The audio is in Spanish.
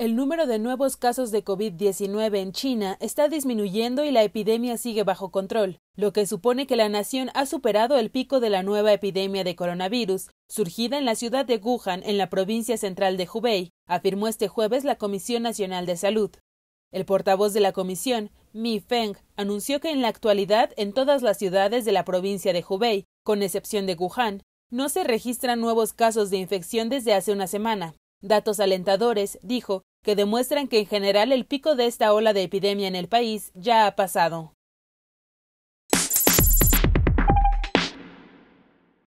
El número de nuevos casos de COVID-19 en China está disminuyendo y la epidemia sigue bajo control, lo que supone que la nación ha superado el pico de la nueva epidemia de coronavirus, surgida en la ciudad de Wuhan, en la provincia central de Hubei, afirmó este jueves la Comisión Nacional de Salud. El portavoz de la comisión, Mi Feng, anunció que en la actualidad en todas las ciudades de la provincia de Hubei, con excepción de Wuhan, no se registran nuevos casos de infección desde hace una semana. Datos alentadores, dijo, que demuestran que en general el pico de esta ola de epidemia en el país ya ha pasado.